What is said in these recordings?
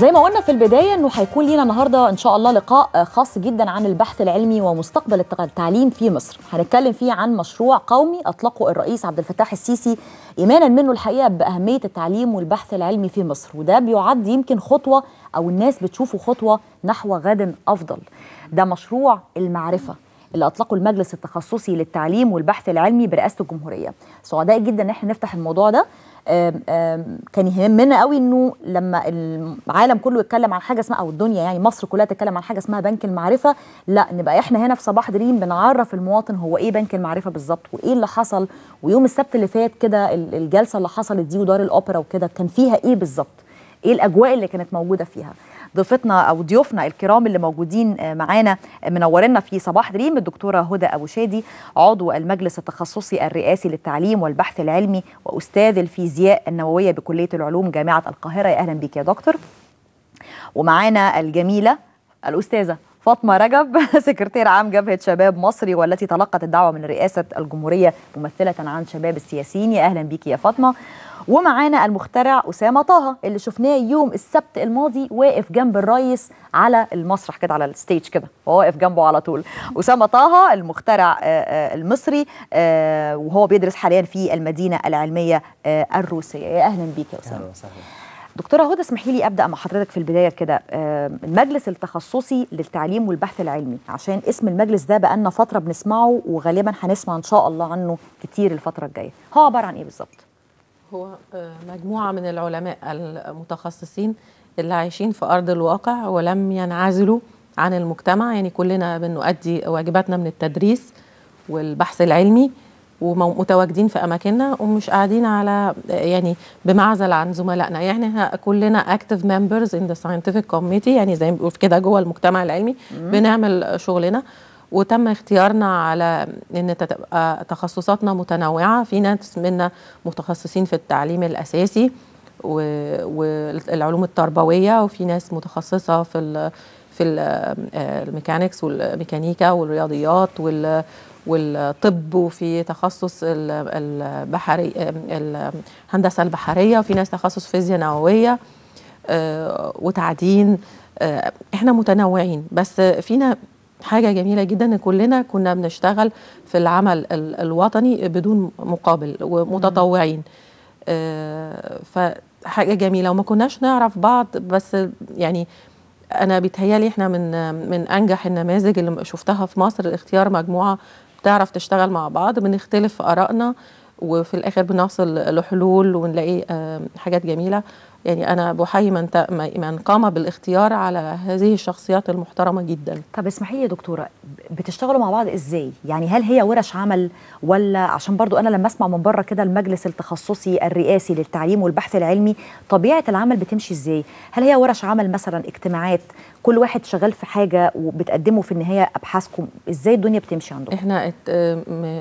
زي ما قلنا في البدايه انه هيكون لينا النهارده ان شاء الله لقاء خاص جدا عن البحث العلمي ومستقبل التعليم في مصر هنتكلم فيه عن مشروع قومي اطلقه الرئيس عبد الفتاح السيسي ايمانا منه الحقيقه باهميه التعليم والبحث العلمي في مصر وده بيعد يمكن خطوه او الناس بتشوفه خطوه نحو غد افضل ده مشروع المعرفه اللي اطلقه المجلس التخصصي للتعليم والبحث العلمي برئاسه الجمهوريه سعداء جدا ان احنا نفتح الموضوع ده كان يهمنا قوي انه لما العالم كله يتكلم عن حاجه اسمها او الدنيا يعني مصر كلها تتكلم عن حاجه اسمها بنك المعرفه لا نبقى احنا هنا في صباح دريم بنعرف المواطن هو ايه بنك المعرفه بالظبط وايه اللي حصل ويوم السبت اللي فات كده الجلسه اللي حصلت دي ودار الاوبرا وكده كان فيها ايه بالظبط ايه الاجواء اللي كانت موجوده فيها ضيفتنا او ضيوفنا الكرام اللي موجودين آه، معانا آه، منورنا في صباح دريم الدكتوره هدى ابو شادي عضو المجلس التخصصي الرئاسي للتعليم والبحث العلمي واستاذ الفيزياء النوويه بكليه العلوم جامعه القاهره يا اهلا بك يا دكتور ومعانا الجميله الاستاذه فاطمه رجب سكرتير عام جبهه شباب مصري والتي تلقت الدعوه من رئاسه الجمهوريه ممثله عن شباب السياسيين يا اهلا بيك يا فاطمه ومعانا المخترع اسامه طه اللي شفناه يوم السبت الماضي واقف جنب الريس على المسرح كده على الستيج كده هو واقف جنبه على طول اسامه طه المخترع آه، آه، المصري آه، وهو بيدرس حاليا في المدينه العلميه الروسيه اهلا بيك يا اسامه اهلا وسهلا دكتوره هدى اسمحي لي ابدا مع حضرتك في البدايه كده المجلس التخصصي للتعليم والبحث العلمي عشان اسم المجلس ده بقالنا فتره بنسمعه وغالبا هنسمع ان شاء الله عنه كتير الفتره الجايه هو عباره عن ايه بالظبط هو آه، مجموعة من العلماء المتخصصين اللي عايشين في أرض الواقع ولم ينعزلوا عن المجتمع يعني كلنا بنؤدي واجباتنا من التدريس والبحث العلمي ومتواجدين في اماكننا ومش قاعدين على يعني بمعزل عن زملائنا يعني كلنا اكتف ممبرز ان ذا scientific كوميتي يعني زي ما بيقولوا كده جوه المجتمع العلمي بنعمل شغلنا وتم اختيارنا على ان تبقى تخصصاتنا متنوعه في ناس منا متخصصين في التعليم الاساسي والعلوم التربويه وفي ناس متخصصه في في آه، الميكانكس والميكانيكا والرياضيات وال والطب وفي تخصص البحري الهندسه البحريه وفي ناس تخصص فيزياء نوويه آه، وتعدين آه، احنا متنوعين بس فينا حاجة جميلة جدا ان كلنا كنا بنشتغل في العمل الوطني بدون مقابل ومتطوعين آه، فحاجة جميلة وما كناش نعرف بعض بس يعني انا بيتهيالي احنا من من انجح النماذج اللي شفتها في مصر اختيار مجموعة بتعرف تشتغل مع بعض بنختلف في ارائنا وفي الاخر بنوصل لحلول ونلاقي آه، حاجات جميله يعني انا بحيي من من قام بالاختيار على هذه الشخصيات المحترمه جدا طب اسمحي لي يا دكتوره بتشتغلوا مع بعض ازاي يعني هل هي ورش عمل ولا عشان برضو انا لما اسمع من بره كده المجلس التخصصي الرئاسي للتعليم والبحث العلمي طبيعه العمل بتمشي ازاي هل هي ورش عمل مثلا اجتماعات كل واحد شغال في حاجه وبتقدموا في النهايه ابحاثكم ازاي الدنيا بتمشي عندكم احنا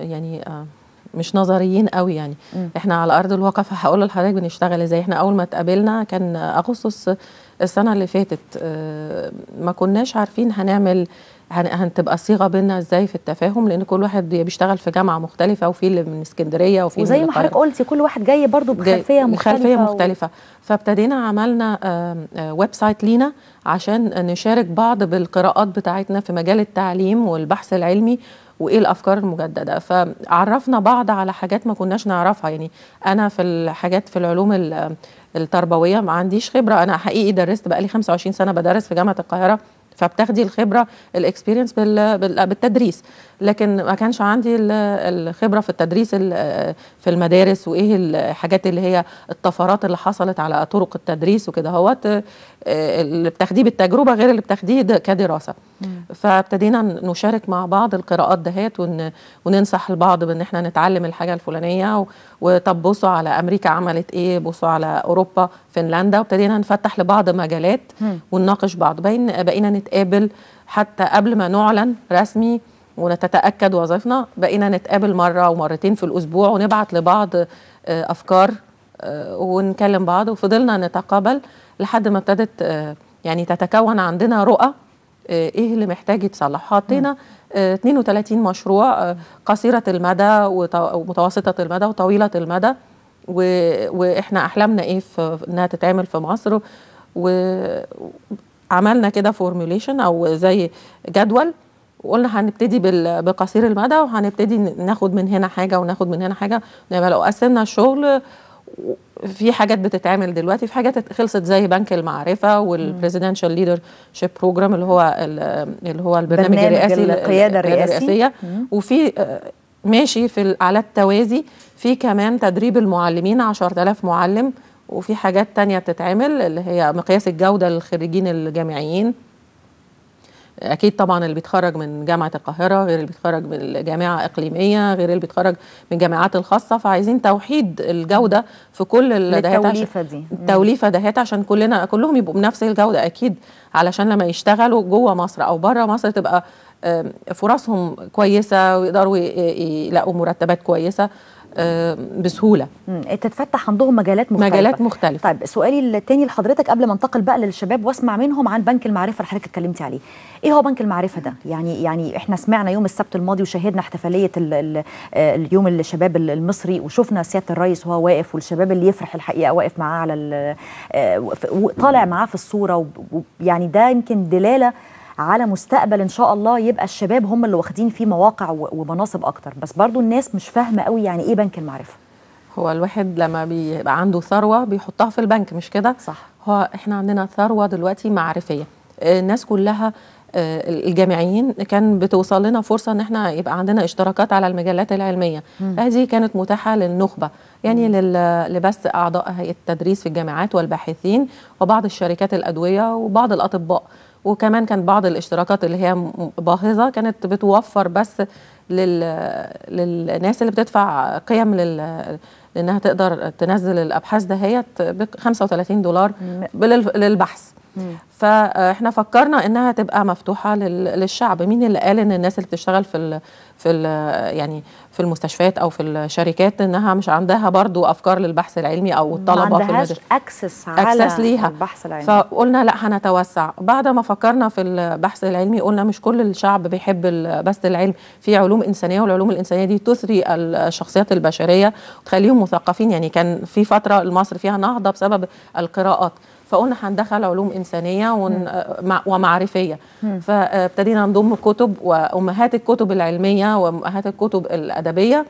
يعني آه، مش نظريين قوي يعني م. احنا على ارض الواقع فهقول لحضرتك بنشتغل ازاي احنا اول ما اتقابلنا كان اغسطس السنه اللي فاتت آه، ما كناش عارفين هنعمل هتبقى صيغه بينا ازاي في التفاهم لان كل واحد بيشتغل في جامعه مختلفه وفي اللي من اسكندريه وفي وزي ما حضرتك قلتي كل واحد جاي برضو بخلفيه مختلفه بخلفيه مختلفه و... فابتدينا عملنا آه، ويب سايت لينا عشان نشارك بعض بالقراءات بتاعتنا في مجال التعليم والبحث العلمي وايه الافكار المجدده فعرفنا بعض على حاجات ما كناش نعرفها يعني انا في الحاجات في العلوم التربويه ما عنديش خبره انا حقيقي درست بقالي 25 سنه بدرس في جامعه القاهره فبتاخدي الخبره الاكسبيرينس بالتدريس لكن ما كانش عندي الخبره في التدريس في المدارس وايه الحاجات اللي هي الطفرات اللي حصلت على طرق التدريس وكده هوت اللي بتاخديه بالتجربه غير اللي بتاخديه كدراسه فابتدينا نشارك مع بعض القراءات دهات ون وننصح البعض بان احنا نتعلم الحاجه الفلانيه وطب بصوا على امريكا عملت ايه بصوا على اوروبا فنلندا وابتدينا نفتح لبعض مجالات ونناقش بعض بين بقينا نتقابل حتى قبل ما نعلن رسمي ونتتاكد وظيفنا بقينا نتقابل مره ومرتين في الاسبوع ونبعت لبعض آه، افكار آه، ونكلم بعض وفضلنا نتقابل لحد ما ابتدت آه، يعني تتكون عندنا رؤى آه، ايه اللي محتاج يتصلح حطينا 32 مشروع قصيره المدى ومتوسطه المدى وطويله المدى واحنا احلامنا ايه في انها تتعمل في مصر وعملنا كده فورميوليشن او زي جدول وقلنا هنبتدي بقصير المدى وهنبتدي ناخد من هنا حاجه وناخد من هنا حاجه لو قسمنا الشغل في حاجات بتتعمل دلوقتي في حاجات خلصت زي بنك المعرفه والبريزيدنشال ليدر شيب بروجرام اللي هو اللي هو البرنامج الرئاسي القياده الرئاسيه وفي ماشي في على التوازي في كمان تدريب المعلمين 10000 معلم وفي حاجات تانية بتتعمل اللي هي مقياس الجودة للخريجين الجامعيين اكيد طبعا اللي بيتخرج من جامعه القاهره غير اللي بيتخرج من جامعه اقليميه غير اللي بيتخرج من جامعات الخاصه فعايزين توحيد الجوده في كل الدهات التوليفه دي التوليفه دهات عشان كلنا كلهم يبقوا بنفس الجوده اكيد علشان لما يشتغلوا جوه مصر او بره مصر تبقى فرصهم كويسه ويقدروا يلاقوا مرتبات كويسه آه، بسهوله إيه، تتفتح عندهم مجالات مختلفه مجالات مختلفه طيب سؤالي الثاني لحضرتك قبل ما انتقل بقى للشباب واسمع منهم عن بنك المعرفه اللي حضرتك اتكلمتي عليه ايه هو بنك المعرفه ده يعني يعني احنا سمعنا يوم السبت الماضي وشاهدنا احتفاليه الـ الـ آه، اليوم الشباب المصري وشفنا سياده الرئيس وهو واقف والشباب اللي يفرح الحقيقه واقف معاه على آه، طالع معاه في الصوره ويعني ده يمكن دلاله على مستقبل ان شاء الله يبقى الشباب هم اللي واخدين فيه مواقع ومناصب اكتر بس برضو الناس مش فاهمه قوي يعني ايه بنك المعرفه هو الواحد لما بيبقى عنده ثروه بيحطها في البنك مش كده صح هو احنا عندنا ثروه دلوقتي معرفيه آه، الناس كلها آه، الجامعيين كان بتوصل لنا فرصه ان احنا يبقى عندنا اشتراكات على المجلات العلميه هذه كانت متاحه للنخبه يعني لل... لبس اعضاء هيئه التدريس في الجامعات والباحثين وبعض الشركات الادويه وبعض الاطباء وكمان كان بعض الاشتراكات اللي هي باهظه كانت بتوفر بس لل... للناس اللي بتدفع قيم لل... لانها تقدر تنزل الابحاث دهيت ب 35 دولار بلل... للبحث فاحنا فكرنا انها تبقى مفتوحه لل... للشعب مين اللي قال ان الناس اللي بتشتغل في ال... في يعني في المستشفيات او في الشركات انها مش عندها برضو افكار للبحث العلمي او الطلبه ما عندهاش اكسس على أكسس ليها. البحث العلمي فقلنا لا هنتوسع بعد ما فكرنا في البحث العلمي قلنا مش كل الشعب بيحب البحث العلم في علوم انسانيه والعلوم الانسانيه دي تثري الشخصيات البشريه وتخليهم مثقفين يعني كان في فتره مصر فيها نهضه بسبب القراءات فقلنا هندخل علوم انسانيه ومعرفيه فابتدينا نضم كتب وامهات الكتب العلميه وامهات الكتب الادبيه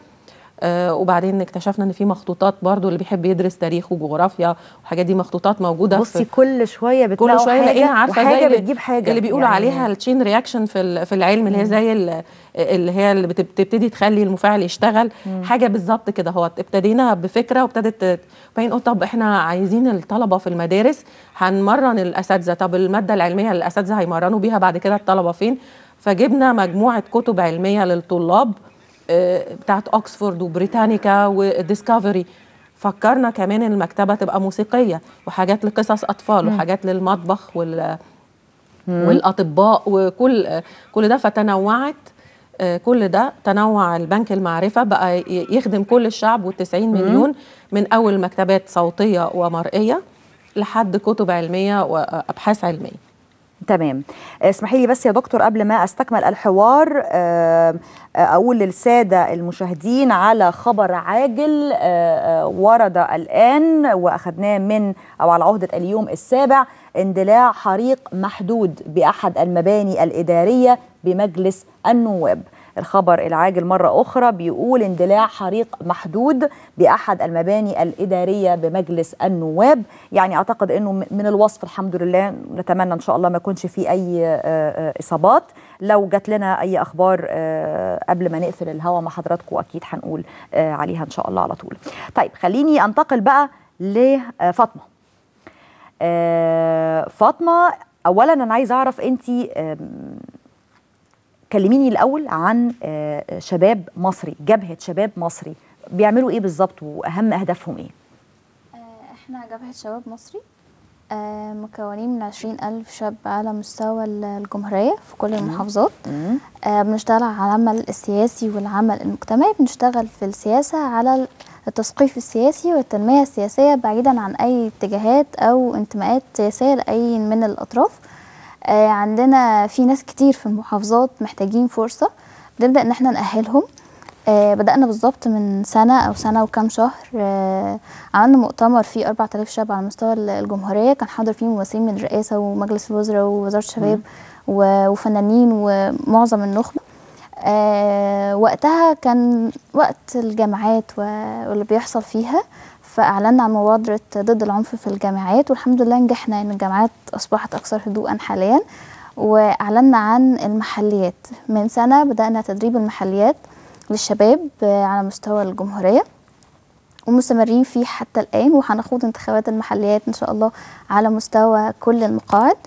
آه، وبعدين اكتشفنا ان في مخطوطات برضو اللي بيحب يدرس تاريخ وجغرافيا والحاجات دي مخطوطات موجوده بصي كل شويه بتلاقي كل شويه لقينا عارفه حاجه بتجيب حاجه اللي بيقولوا يعني عليها التشين رياكشن في في العلم اللي هي زي اللي هي اللي بتبتدي تخلي المفاعل يشتغل مم. حاجه بالظبط كده هو ابتدينا بفكره وابتدت باين طب احنا عايزين الطلبه في المدارس هنمرن الاساتذه طب الماده العلميه اللي الاساتذه هيمرنوا بيها بعد كده الطلبه فين فجبنا مجموعه كتب علميه للطلاب بتاعت اوكسفورد وبريتانيكا وديسكفري فكرنا كمان ان المكتبه تبقى موسيقيه وحاجات لقصص اطفال وحاجات للمطبخ وال والاطباء وكل كل ده فتنوعت آه، كل ده تنوع البنك المعرفه بقى يخدم كل الشعب وال90 مليون من اول مكتبات صوتيه ومرئيه لحد كتب علميه وابحاث علميه تمام اسمحي لي بس يا دكتور قبل ما استكمل الحوار آه، آه، اقول للساده المشاهدين على خبر عاجل آه، ورد الان واخذناه من او على عهده اليوم السابع اندلاع حريق محدود باحد المباني الاداريه بمجلس النواب الخبر العاجل مرة أخرى بيقول اندلاع حريق محدود بأحد المباني الإدارية بمجلس النواب يعني أعتقد أنه من الوصف الحمد لله نتمنى إن شاء الله ما يكونش فيه أي آه، آه، إصابات لو جات لنا أي أخبار آه، قبل ما نقفل الهوا مع حضراتكم أكيد هنقول عليها إن شاء الله على طول طيب خليني أنتقل بقى لفاطمة فاطمة اولا انا عايزه اعرف انت كلميني الاول عن آه، شباب مصري جبهه شباب مصري بيعملوا ايه بالظبط واهم اهدافهم ايه آه، احنا جبهه شباب مصري آه، مكونين من عشرين ألف شاب على مستوى الجمهورية في كل المحافظات بنشتغل على العمل السياسي والعمل المجتمعي بنشتغل في السياسة على التثقيف السياسي والتنمية السياسية بعيدا عن أي اتجاهات أو انتماءات سياسية لأي من الأطراف آه، عندنا في ناس كتير في المحافظات محتاجين فرصه بنبدا ان احنا ناهلهم آه، بدأنا بالظبط من سنة أو سنة وكم شهر آه، عملنا مؤتمر فيه 4000 شاب على مستوى الجمهورية كان حاضر فيه ممثلين من الرئاسة ومجلس الوزراء ووزارة الشباب وفنانين ومعظم النخبة وقتها كان وقت الجامعات واللي بيحصل فيها فأعلنا عن مبادرة ضد العنف في الجامعات والحمد لله نجحنا إن الجامعات أصبحت أكثر هدوءا حاليا وأعلنا عن المحليات من سنة بدأنا تدريب المحليات للشباب على مستوى الجمهورية ومستمرين فيه حتى الآن وهنخوض انتخابات المحليات إن شاء الله على مستوى كل المقاعد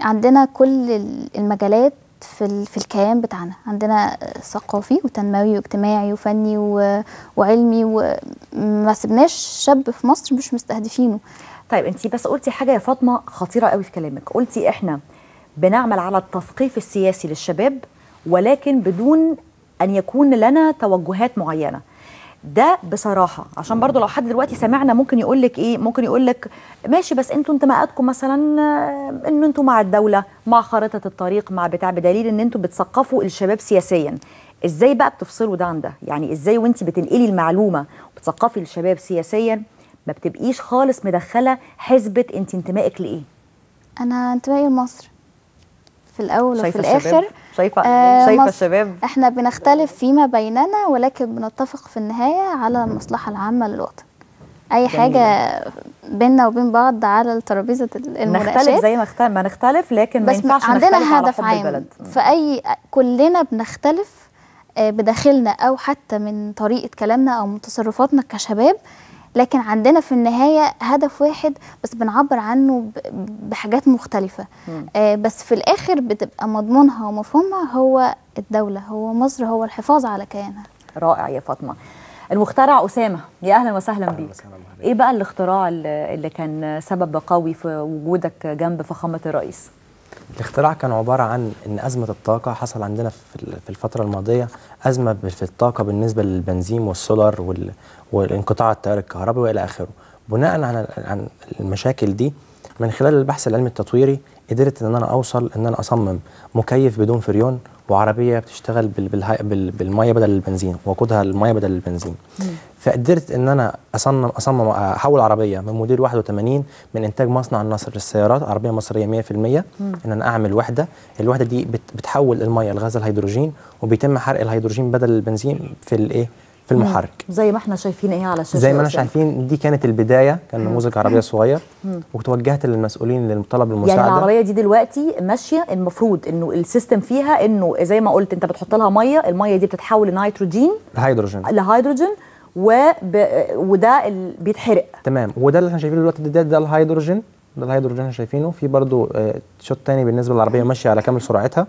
عندنا كل المجالات في, في الكيان بتاعنا عندنا ثقافي وتنموي واجتماعي وفني وعلمي وما سبناش شاب في مصر مش مستهدفينه طيب انت بس قلتي حاجه يا فاطمه خطيره قوي في كلامك قلتي احنا بنعمل على التثقيف السياسي للشباب ولكن بدون ان يكون لنا توجهات معينه ده بصراحه عشان برضو لو حد دلوقتي سمعنا ممكن يقول لك ايه ممكن يقول لك ماشي بس انتوا انتماءاتكم مثلا آه، ان انتوا مع الدوله مع خريطه الطريق مع بتاع بدليل ان انتوا بتثقفوا الشباب سياسيا ازاي بقى بتفصلوا ده عن ده يعني ازاي وانت بتنقلي المعلومه وبتثقفي الشباب سياسيا ما بتبقيش خالص مدخله حزبه انت انتمائك لايه انا انتمائي لمصر في الاول وفي الاخر شايفه آه شايفه الشباب احنا بنختلف فيما بيننا ولكن بنتفق في النهايه على المصلحه العامه للوطن اي جميل. حاجه بيننا وبين بعض على ترابيزه المناقشات نختلف زي ما اختلف ما نختلف لكن بس ما ينفعش عندنا هدف عام فاي كلنا بنختلف آه، بداخلنا او حتى من طريقه كلامنا او من تصرفاتنا كشباب لكن عندنا في النهايه هدف واحد بس بنعبر عنه بحاجات مختلفه آه بس في الاخر بتبقى مضمونها ومفهومها هو الدوله هو مصر هو الحفاظ على كيانها رائع يا فاطمه المخترع اسامه يا اهلا وسهلا بيك ايه بقى الاختراع اللي كان سبب قوي في وجودك جنب فخامه الرئيس الاختراع كان عبارة عن إن أزمة الطاقة حصل عندنا في الفترة الماضية أزمة في الطاقة بالنسبة للبنزين والسولار وال... والانقطاع التيار الكهربي وإلى آخره بناء على عن المشاكل دي من خلال البحث العلمي التطويري قدرت إن أنا أوصل إن أنا أصمم مكيف بدون فريون وعربيه بتشتغل بالميه بدل البنزين وقودها الميه بدل البنزين فقدرت ان انا اصمم اصمم احول عربيه من موديل 81 من انتاج مصنع النصر للسيارات عربيه مصريه 100% ان انا اعمل وحده الوحده دي بتحول الميه لغاز الهيدروجين وبيتم حرق الهيدروجين بدل البنزين في الايه في المحرك زي ما احنا شايفين ايه على الشاشه زي ما احنا شايفين دي كانت البدايه كان نموذج عربيه صغير وتوجهت للمسؤولين للمطالب يعني المساعده يعني العربيه دي دلوقتي ماشيه المفروض انه السيستم فيها انه زي ما قلت انت بتحط لها ميه الميه دي بتتحول لنيتروجين لهيدروجين لهيدروجين وب... وده ال... بيتحرق تمام وده اللي احنا شايفينه دلوقتي ده, ده الهيدروجين ده الهيدروجين احنا شايفينه في برضه آه، شوت تاني بالنسبه للعربيه ماشيه على كامل سرعتها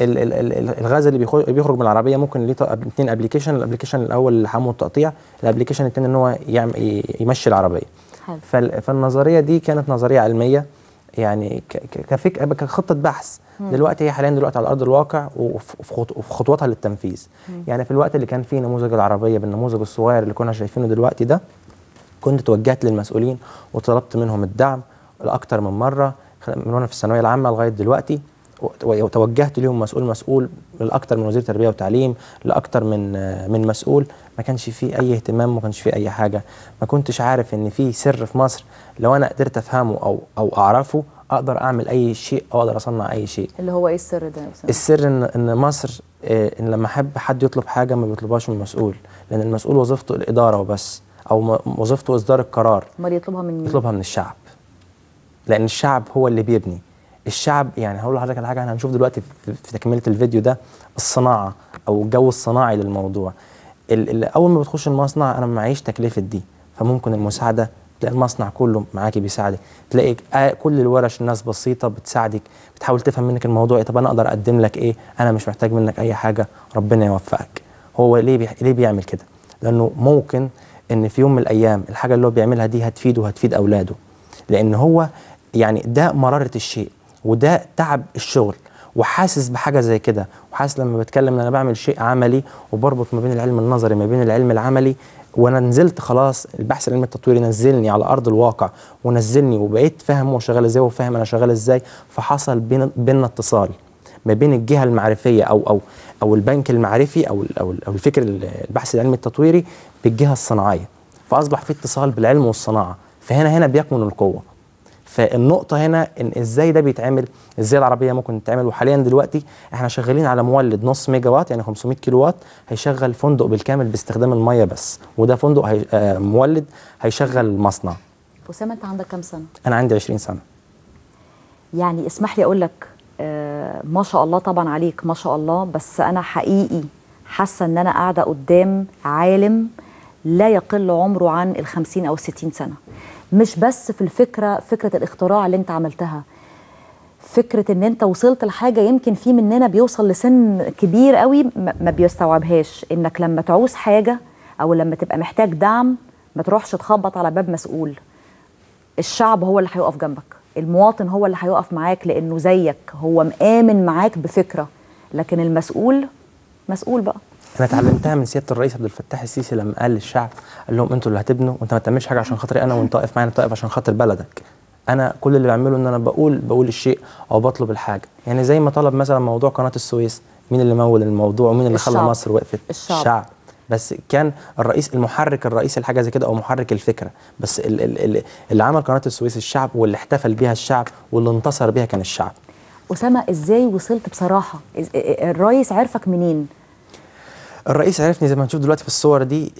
الغاز اللي بيخرج من العربيه ممكن ليه اثنين ابلكيشن الابلكيشن الاول حمو التقطيع الابلكيشن الثاني ان هو يمشي العربيه حل. فالنظريه دي كانت نظريه علميه يعني كفكره كخطه بحث مم. دلوقتي هي حاليا دلوقتي على ارض الواقع وفي خطواتها للتنفيذ مم. يعني في الوقت اللي كان فيه نموذج العربيه بالنموذج الصغير اللي كنا شايفينه دلوقتي ده كنت توجهت للمسؤولين وطلبت منهم الدعم لاكثر من مره من وانا في الثانويه العامه لغايه دلوقتي وتوجهت ليهم مسؤول مسؤول لاكثر من وزير تربيه وتعليم لاكثر من من مسؤول ما كانش في اي اهتمام ما كانش في اي حاجه ما كنتش عارف ان في سر في مصر لو انا قدرت افهمه او او اعرفه اقدر اعمل اي شيء او اقدر اصنع اي شيء اللي هو ايه السر ده السر ان ان مصر آه، ان لما احب حد يطلب حاجه ما بيطلبهاش من المسؤول لان المسؤول وظيفته الاداره وبس او وظيفته اصدار القرار امال يطلبها من مين يطلبها من الشعب لان الشعب هو اللي بيبني الشعب يعني هقول لحضرتك على حاجه احنا هنشوف دلوقتي في تكمله الفيديو ده الصناعه او الجو الصناعي للموضوع اول ما بتخش المصنع انا ما معيش تكلفه دي فممكن المساعده تلاقي المصنع كله معاكي بيساعدك تلاقي كل الورش الناس بسيطه بتساعدك بتحاول تفهم منك الموضوع إيه، طب انا اقدر اقدم لك ايه انا مش محتاج منك اي حاجه ربنا يوفقك هو ليه بي... ليه بيعمل كده لانه ممكن ان في يوم من الايام الحاجه اللي هو بيعملها دي هتفيده وهتفيد اولاده لان هو يعني ده مراره الشيء وده تعب الشغل وحاسس بحاجه زي كده وحاسس لما بتكلم ان انا بعمل شيء عملي وبربط ما بين العلم النظري ما بين العلم العملي وانا نزلت خلاص البحث العلمي التطويري نزلني على ارض الواقع ونزلني وبقيت فاهم هو شغال ازاي وفاهم انا شغال ازاي فحصل بيننا اتصال ما بين الجهه المعرفيه او او او البنك المعرفي او او الفكر البحث العلمي التطويري بالجهه الصناعيه فاصبح في اتصال بالعلم والصناعه فهنا هنا بيكمن القوه فالنقطه هنا ان ازاي ده بيتعمل ازاي العربيه ممكن تتعمل وحاليا دلوقتي احنا شغالين على مولد نص ميجا وات يعني 500 كيلو وات هيشغل فندق بالكامل باستخدام الميه بس وده فندق هي آه مولد هيشغل مصنع اسامه انت عندك كام سنه انا عندي 20 سنه يعني اسمح لي اقول لك آه ما شاء الله طبعا عليك ما شاء الله بس انا حقيقي حاسه ان انا قاعده قدام عالم لا يقل عمره عن ال 50 او 60 سنه مش بس في الفكره فكره الاختراع اللي انت عملتها فكره ان انت وصلت لحاجه يمكن في مننا بيوصل لسن كبير قوي ما بيستوعبهاش انك لما تعوز حاجه او لما تبقى محتاج دعم ما تروحش تخبط على باب مسؤول الشعب هو اللي هيقف جنبك المواطن هو اللي هيقف معاك لانه زيك هو مآمن معاك بفكره لكن المسؤول مسؤول بقى انا اتعلمتها من سياده الرئيس عبد الفتاح السيسي لما قال للشعب قال لهم انتوا اللي هتبنوا وانت ما تعملش حاجه عشان خاطري انا وانت واقف معايا انا عشان خاطر بلدك انا كل اللي بعمله ان انا بقول بقول الشيء او بطلب الحاجه يعني زي ما طلب مثلا موضوع قناه السويس مين اللي مول الموضوع ومين اللي خلى مصر وقفت الشعب, الشعب. بس كان الرئيس المحرك الرئيسي لحاجه زي كده او محرك الفكره بس اللي عمل قناه السويس الشعب واللي احتفل بيها الشعب واللي انتصر بيها كان الشعب اسامه ازاي وصلت بصراحه الرئيس عرفك منين الرئيس عرفني زي ما هنشوف دلوقتي في الصور دي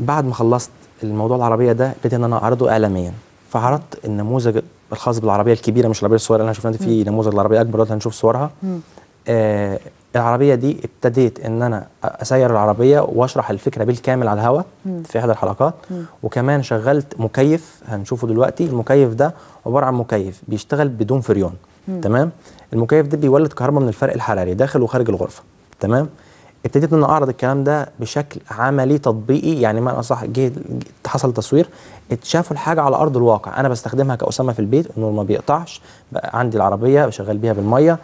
بعد ما خلصت الموضوع العربيه ده ابتديت ان انا اعرضه اعلاميا فعرضت النموذج الخاص بالعربيه الكبيره مش العربيه الصغيره اللي انا شفناها في نموذج العربيه اكبر دلوقتي هنشوف صورها آه العربيه دي ابتديت ان انا اسير العربيه واشرح الفكره بالكامل على الهواء في احدى الحلقات مم. وكمان شغلت مكيف هنشوفه دلوقتي المكيف ده عباره عن مكيف بيشتغل بدون فريون مم. تمام المكيف ده بيولد كهرباء من الفرق الحراري داخل وخارج الغرفه تمام ابتديت ان اعرض الكلام ده بشكل عملي تطبيقي يعني ما اصح جه حصل تصوير اتشافوا الحاجه على ارض الواقع انا بستخدمها كاسامه في البيت النور ما بيقطعش عندي العربيه بشغل بيها بالميه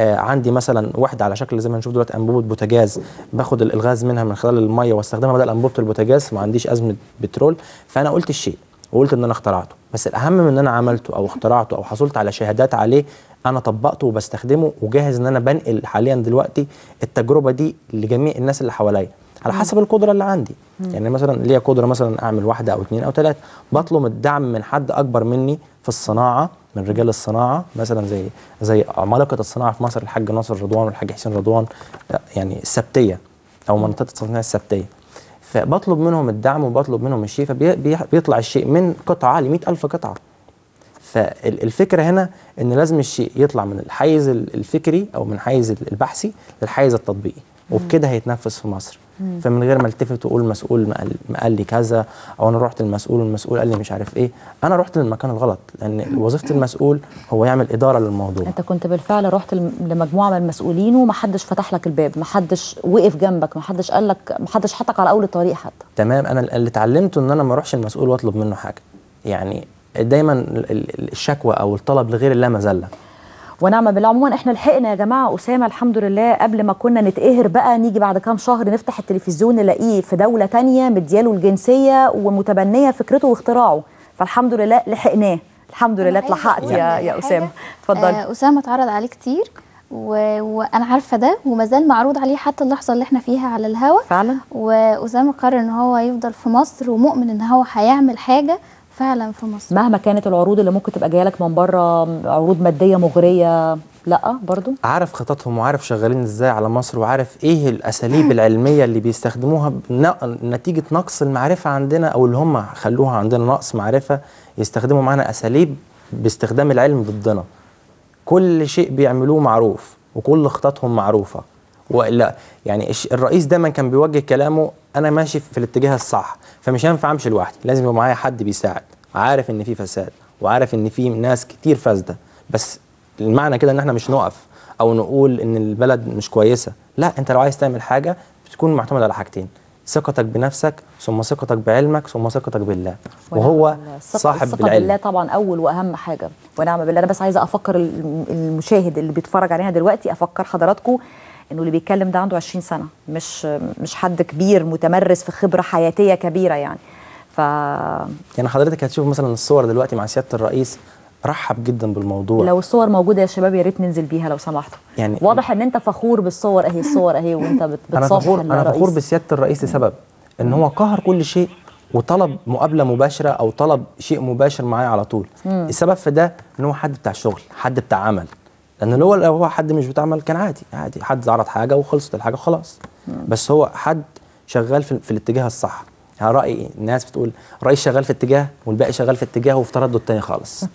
آه عندي مثلا واحده على شكل زي ما نشوف دلوقتي انبوبه بوتاجاز باخد الالغاز منها من خلال الميه واستخدمها بدل انبوبه البوتاجاز ما عنديش ازمه بترول فانا قلت الشيء وقلت ان انا اخترعته بس الاهم من ان انا عملته او اخترعته او حصلت على شهادات عليه انا طبقته وبستخدمه وجاهز ان انا بنقل حاليا دلوقتي التجربه دي لجميع الناس اللي حواليا على حسب القدره اللي عندي مم. يعني مثلا ليا قدره مثلا اعمل واحده او اثنين او ثلاثه بطلب الدعم من حد اكبر مني في الصناعه من رجال الصناعه مثلا زي زي عمالقه الصناعه في مصر الحاج ناصر رضوان والحاج حسين رضوان يعني السبتيه او منطقه الصناعه السبتيه فبطلب منهم الدعم وبطلب منهم الشيء فبيطلع الشيء من قطعة ل ألف قطعة فالفكرة هنا أن لازم الشيء يطلع من الحيز الفكري أو من حيز البحثي للحيز التطبيقي وبكده هيتنفذ في مصر فمن غير ما التفت واقول المسؤول قال لي كذا او انا رحت للمسؤول والمسؤول قال لي مش عارف ايه انا رحت للمكان الغلط لان وظيفه المسؤول هو يعمل اداره للموضوع انت كنت بالفعل رحت لمجموعه من المسؤولين ومحدش فتح لك الباب محدش وقف جنبك محدش قال لك محدش حطك على اول الطريق حتى تمام انا اللي اتعلمته ان انا ما اروحش المسؤول واطلب منه حاجه يعني دايما الشكوى او الطلب لغير الله مذله ونعم بالله عموما احنا لحقنا يا جماعه اسامه الحمد لله قبل ما كنا نتقهر بقى نيجي بعد كام شهر نفتح التلفزيون نلاقيه في دوله تانية مدياله الجنسيه ومتبنيه فكرته واختراعه فالحمد لله لحقناه الحمد لله اتلحقت يا يا اسامه اتفضلي آه اسامه اتعرض عليه كتير وانا عارفه ده وما زال معروض عليه حتى اللحظه اللي احنا فيها على الهوا فعلا واسامه قرر ان هو يفضل في مصر ومؤمن ان هو هيعمل حاجه فعلا في مصر مهما كانت العروض اللي ممكن تبقى جايه لك من بره عروض ماديه مغريه لا برضو عارف خططهم وعارف شغالين ازاي على مصر وعارف ايه الاساليب العلميه اللي بيستخدموها نتيجه نقص المعرفه عندنا او اللي هم خلوها عندنا نقص معرفه يستخدموا معانا اساليب باستخدام العلم ضدنا كل شيء بيعملوه معروف وكل خططهم معروفه والا يعني الرئيس دايما كان بيوجه كلامه انا ماشي في الاتجاه الصح فمش هينفع امشي لوحدي لازم يبقى معايا حد بيساعد عارف ان في فساد وعارف ان في ناس كتير فاسده بس المعنى كده ان احنا مش نقف او نقول ان البلد مش كويسه لا انت لو عايز تعمل حاجه بتكون معتمد على حاجتين ثقتك بنفسك ثم ثقتك بعلمك ثم ثقتك بالله وهو صاحب الثقة العلم بالله طبعا اول واهم حاجه ونعم بالله انا بس عايزه افكر المشاهد اللي بيتفرج علينا دلوقتي افكر حضراتكم انه اللي بيتكلم ده عنده 20 سنه مش مش حد كبير متمرس في خبره حياتيه كبيره يعني ف يعني حضرتك هتشوف مثلا الصور دلوقتي مع سياده الرئيس رحب جدا بالموضوع لو الصور موجوده يا شباب يا ريت ننزل بيها لو سمحتوا يعني واضح ان انت فخور بالصور اهي الصور اهي وانت بتصور انا فخور انا فخور بسياده الرئيس لسبب ان هو قهر كل شيء وطلب مقابله مباشره او طلب شيء مباشر معايا على طول السبب في ده ان هو حد بتاع شغل حد بتاع عمل لان لو هو حد مش بتعمل كان عادي عادي حد عرض حاجه وخلصت الحاجه خلاص بس هو حد شغال في, في الاتجاه الصح يعني رايي ايه الناس بتقول رايي شغال في اتجاه والباقي شغال في اتجاه وفي تردد تاني خالص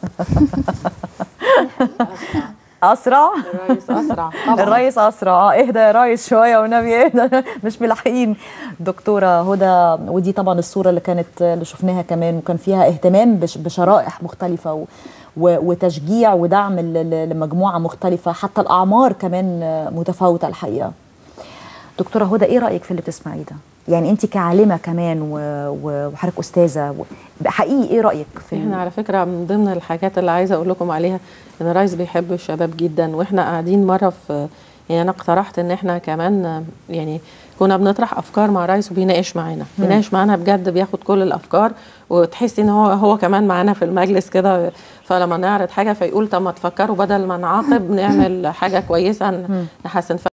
اسرع الريس اسرع طبعا. الريس اسرع اه اهدى يا ريس شويه والنبي اهدى مش ملاحقين دكتوره هدى ودي طبعا الصوره اللي كانت اللي شفناها كمان وكان فيها اهتمام بشرائح مختلفه وتشجيع ودعم لمجموعه مختلفه حتى الاعمار كمان متفاوته الحقيقه دكتوره هدى ايه رايك في اللي بتسمعيه ده يعني انت كعالمه كمان وحضرتك استاذه حقيقي ايه رايك في احنا على فكره من ضمن الحاجات اللي عايزه اقول لكم عليها ان الرئيس بيحب الشباب جدا واحنا قاعدين مره في يعني انا اقترحت ان احنا كمان يعني كنا بنطرح افكار مع رئيس وبيناقش معانا بيناقش معانا بجد بياخد كل الافكار وتحس ان هو هو كمان معانا في المجلس كده فلما نعرض حاجه فيقول طب ما تفكروا بدل ما نعاقب نعمل حاجه كويسه نحسن